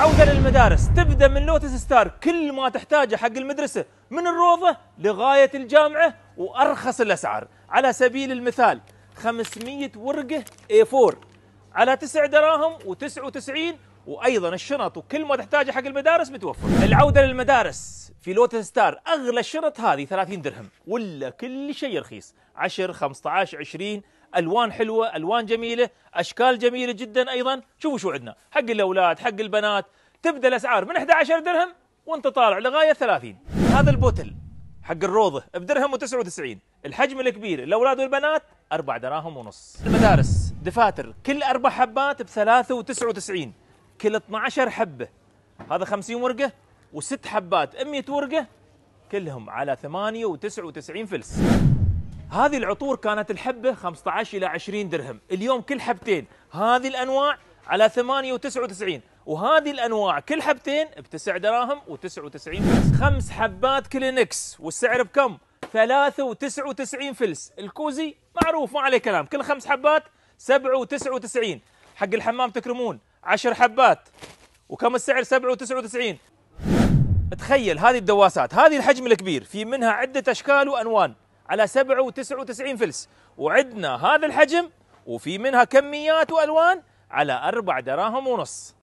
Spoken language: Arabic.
عودة للمدارس تبدأ من لوتس ستار كل ما تحتاجه حق المدرسة من الروضة لغاية الجامعة وأرخص الأسعار على سبيل المثال 500 ورقة A4 على 9 دراهم و99 وايضا الشنط وكل ما تحتاجه حق المدارس متوفر. العوده للمدارس في لوتس ستار اغلى الشنط هذه 30 درهم ولا كل شيء رخيص 10 15 20 الوان حلوه، الوان جميله، اشكال جميله جدا ايضا، شوفوا شو عندنا حق الاولاد، حق البنات، تبدا الاسعار من 11 درهم وانت طالع لغايه 30. هذا البوتل حق الروضه بدرهم و99 الحجم الكبير الاولاد والبنات 4 دراهم ونص المدارس دفاتر كل اربع حبات ب 93 كل 12 حبه هذا 50 ورقه وست حبات 100 ورقه كلهم على 98 فلس هذه العطور كانت الحبه 15 الى 20 درهم اليوم كل حبتين هذه الانواع على 98 وهذه الانواع كل حبتين بتسع دراهم و99 فلس خمس حبات كلينكس والسعر بكم 3.99 فلس الكوزي معروف ما عليه كلام كل خمس حبات 7.99 حق الحمام تكرمون 10 حبات وكم السعر 7.99 تخيل هذه الدواسات هذه الحجم الكبير في منها عدة أشكال وأنوان على 7.99 فلس وعندنا هذا الحجم وفي منها كميات وألوان على أربع دراهم ونص